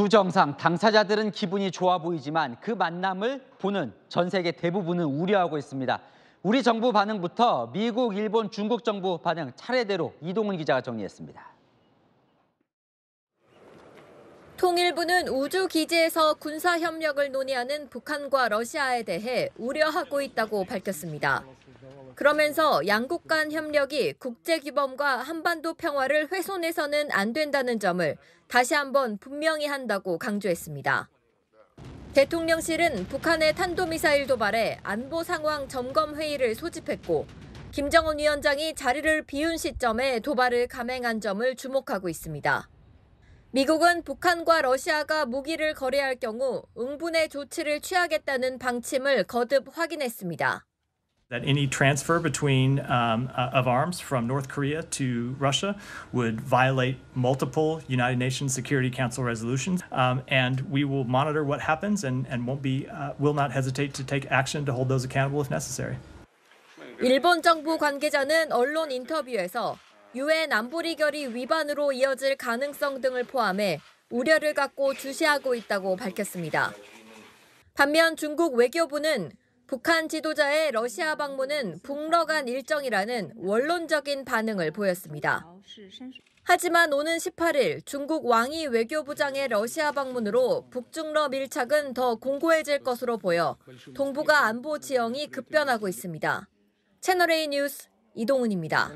두 정상 당사자들은 기분이 좋아 보이지만 그 만남을 보는 전 세계 대부분은 우려하고 있습니다. 우리 정부 반응부터 미국, 일본, 중국 정부 반응 차례대로 이동훈 기자가 정리했습니다. 통일부는 우주 기지에서 군사 협력을 논의하는 북한과 러시아에 대해 우려하고 있다고 밝혔습니다. 그러면서 양국 간 협력이 국제 규범과 한반도 평화를 훼손해서는 안 된다는 점을 다시 한번 분명히 한다고 강조했습니다. 대통령실은 북한의 탄도미사일 도발에 안보 상황 점검 회의를 소집했고 김정은 위원장이 자리를 비운 시점에 도발을 감행한 점을 주목하고 있습니다. 미국은 북한과 러시아가 무기를 거래할 경우 응분의 조치를 취하겠다는 방침을 거듭 확인했습니다. that any transfer between um, uh, of arms from North Korea to Russia would violate multiple United Nations Security Council resolutions, um, and we will monitor what happens and, and won't be uh, will not hesitate to take action to hold those accountable if necessary. 일본 정부 관계자는 언론 인터뷰에서 유엔 안보리 결의 위반으로 이어질 가능성 등을 포함해 우려를 갖고 주시하고 있다고 밝혔습니다. 반면 중국 외교부는 북한 지도자의 러시아 방문은 북러간 일정이라는 원론적인 반응을 보였습니다. 하지만 오는 18일 중국 왕이 외교부장의 러시아 방문으로 북중러 밀착은 더 공고해질 것으로 보여 동북아 안보 지형이 급변하고 있습니다. 채널A 뉴스 이동훈입니다.